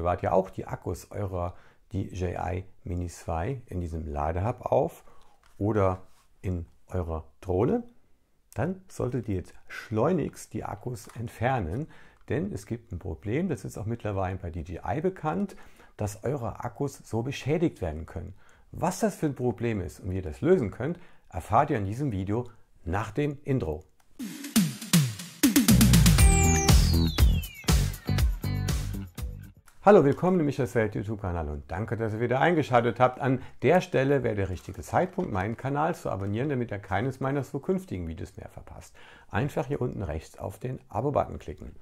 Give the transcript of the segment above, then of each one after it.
bewahrt ja auch die Akkus eurer DJI Mini 2 in diesem Ladehub auf oder in eurer Drohne, dann solltet ihr jetzt schleunigst die Akkus entfernen, denn es gibt ein Problem, das ist auch mittlerweile bei DJI bekannt, dass eure Akkus so beschädigt werden können. Was das für ein Problem ist und wie ihr das lösen könnt, erfahrt ihr in diesem Video nach dem Intro. Hallo, willkommen im Michaels Welt YouTube-Kanal und danke, dass ihr wieder eingeschaltet habt. An der Stelle wäre der richtige Zeitpunkt, meinen Kanal zu abonnieren, damit ihr keines meiner zukünftigen Videos mehr verpasst. Einfach hier unten rechts auf den Abo-Button klicken.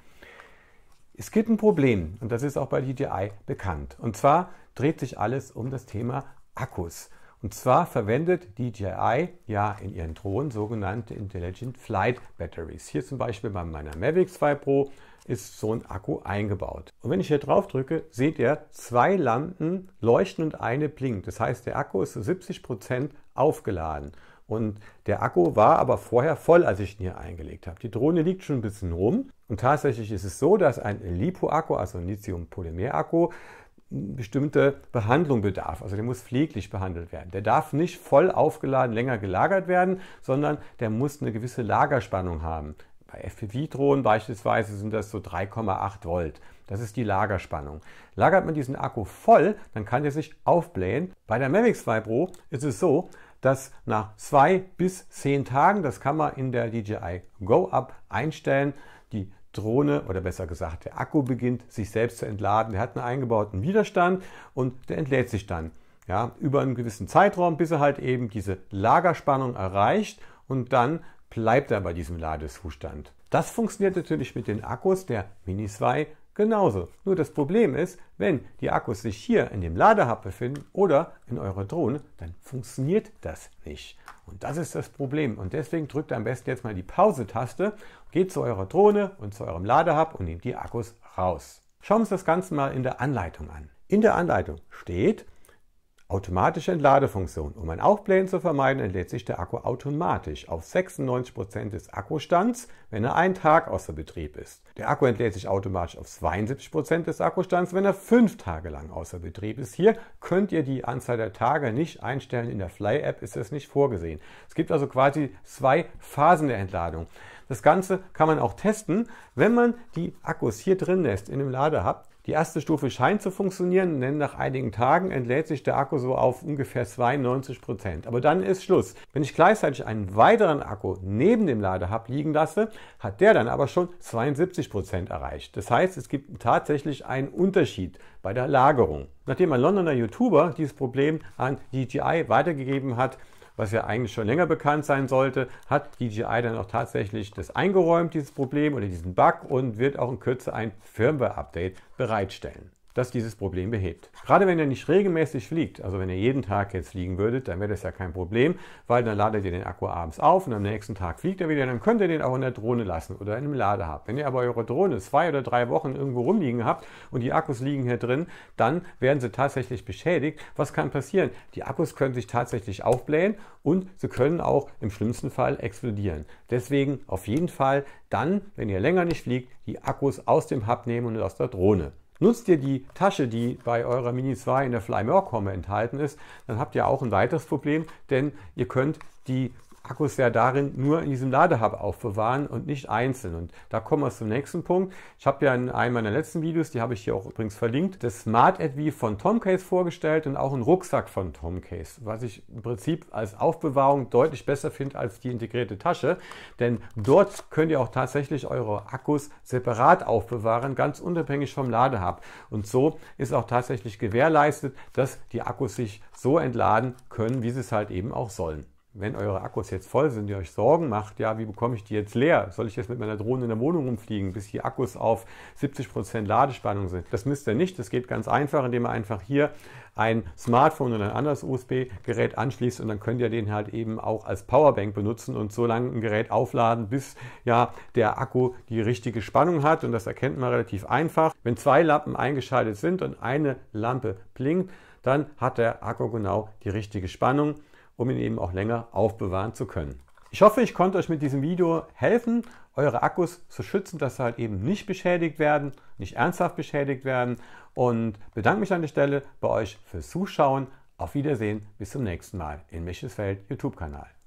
Es gibt ein Problem und das ist auch bei DJI bekannt. Und zwar dreht sich alles um das Thema Akkus. Und zwar verwendet DJI ja in ihren Drohnen sogenannte Intelligent Flight Batteries. Hier zum Beispiel bei meiner Mavic 2 Pro ist so ein Akku eingebaut. Und wenn ich hier drauf drücke, seht ihr, zwei Lampen leuchten und eine blinkt. Das heißt, der Akku ist zu 70% Prozent aufgeladen. Und der Akku war aber vorher voll, als ich ihn hier eingelegt habe. Die Drohne liegt schon ein bisschen rum. Und tatsächlich ist es so, dass ein LiPo-Akku, also ein Lithium-Polymer-Akku, bestimmte Behandlung bedarf. Also der muss pfleglich behandelt werden. Der darf nicht voll aufgeladen länger gelagert werden, sondern der muss eine gewisse Lagerspannung haben bei FPV-Drohnen beispielsweise sind das so 3,8 Volt. Das ist die Lagerspannung. Lagert man diesen Akku voll, dann kann der sich aufblähen. Bei der Mavic 2 Pro ist es so, dass nach zwei bis zehn Tagen, das kann man in der DJI Go Up einstellen, die Drohne oder besser gesagt der Akku beginnt sich selbst zu entladen. Er hat einen eingebauten Widerstand und der entlädt sich dann ja, über einen gewissen Zeitraum, bis er halt eben diese Lagerspannung erreicht und dann bleibt er bei diesem Ladezustand. Das funktioniert natürlich mit den Akkus der Mini 2 genauso. Nur das Problem ist, wenn die Akkus sich hier in dem Ladehub befinden oder in eurer Drohne, dann funktioniert das nicht. Und das ist das Problem. Und deswegen drückt am besten jetzt mal die Pause-Taste, geht zu eurer Drohne und zu eurem Ladehub und nehmt die Akkus raus. Schauen wir uns das Ganze mal in der Anleitung an. In der Anleitung steht, Automatische Entladefunktion. Um ein Aufblähen zu vermeiden, entlädt sich der Akku automatisch auf 96% Prozent des Akkustands, wenn er einen Tag außer Betrieb ist. Der Akku entlädt sich automatisch auf 72% Prozent des Akkustands, wenn er fünf Tage lang außer Betrieb ist. Hier könnt ihr die Anzahl der Tage nicht einstellen. In der Fly-App ist das nicht vorgesehen. Es gibt also quasi zwei Phasen der Entladung. Das Ganze kann man auch testen, wenn man die Akkus hier drin lässt in dem Ladehub. Die erste Stufe scheint zu funktionieren, denn nach einigen Tagen entlädt sich der Akku so auf ungefähr 92 Prozent. Aber dann ist Schluss. Wenn ich gleichzeitig einen weiteren Akku neben dem Ladehub liegen lasse, hat der dann aber schon 72 Prozent erreicht. Das heißt, es gibt tatsächlich einen Unterschied bei der Lagerung. Nachdem ein Londoner YouTuber dieses Problem an DJI weitergegeben hat, was ja eigentlich schon länger bekannt sein sollte, hat DJI dann auch tatsächlich das eingeräumt, dieses Problem oder diesen Bug und wird auch in Kürze ein Firmware-Update bereitstellen das dieses Problem behebt. Gerade wenn ihr nicht regelmäßig fliegt, also wenn ihr jeden Tag jetzt fliegen würdet, dann wäre das ja kein Problem, weil dann ladet ihr den Akku abends auf und am nächsten Tag fliegt er wieder, dann könnt ihr den auch in der Drohne lassen oder in einem Ladehub. Wenn ihr aber eure Drohne zwei oder drei Wochen irgendwo rumliegen habt und die Akkus liegen hier drin, dann werden sie tatsächlich beschädigt. Was kann passieren? Die Akkus können sich tatsächlich aufblähen und sie können auch im schlimmsten Fall explodieren. Deswegen auf jeden Fall dann, wenn ihr länger nicht fliegt, die Akkus aus dem Hub nehmen und aus der Drohne. Nutzt ihr die Tasche, die bei eurer Mini 2 in der Fly More Komme enthalten ist, dann habt ihr auch ein weiteres Problem, denn ihr könnt die Akkus ja darin nur in diesem Ladehub aufbewahren und nicht einzeln. Und da kommen wir zum nächsten Punkt. Ich habe ja in einem meiner letzten Videos, die habe ich hier auch übrigens verlinkt, das Smart Advi von Tomcase vorgestellt und auch einen Rucksack von Tomcase, was ich im Prinzip als Aufbewahrung deutlich besser finde als die integrierte Tasche. Denn dort könnt ihr auch tatsächlich eure Akkus separat aufbewahren, ganz unabhängig vom Ladehub. Und so ist auch tatsächlich gewährleistet, dass die Akkus sich so entladen können, wie sie es halt eben auch sollen wenn eure Akkus jetzt voll sind, ihr euch Sorgen macht, ja, wie bekomme ich die jetzt leer? Soll ich jetzt mit meiner Drohne in der Wohnung rumfliegen, bis die Akkus auf 70% Prozent Ladespannung sind? Das müsst ihr nicht. Das geht ganz einfach, indem ihr einfach hier ein Smartphone oder ein anderes USB-Gerät anschließt und dann könnt ihr den halt eben auch als Powerbank benutzen und so lange ein Gerät aufladen, bis ja der Akku die richtige Spannung hat. Und das erkennt man relativ einfach. Wenn zwei Lampen eingeschaltet sind und eine Lampe blinkt, dann hat der Akku genau die richtige Spannung um ihn eben auch länger aufbewahren zu können. Ich hoffe, ich konnte euch mit diesem Video helfen, eure Akkus zu schützen, dass sie halt eben nicht beschädigt werden, nicht ernsthaft beschädigt werden. Und bedanke mich an der Stelle bei euch fürs Zuschauen. Auf Wiedersehen, bis zum nächsten Mal in Michelsfeld YouTube-Kanal.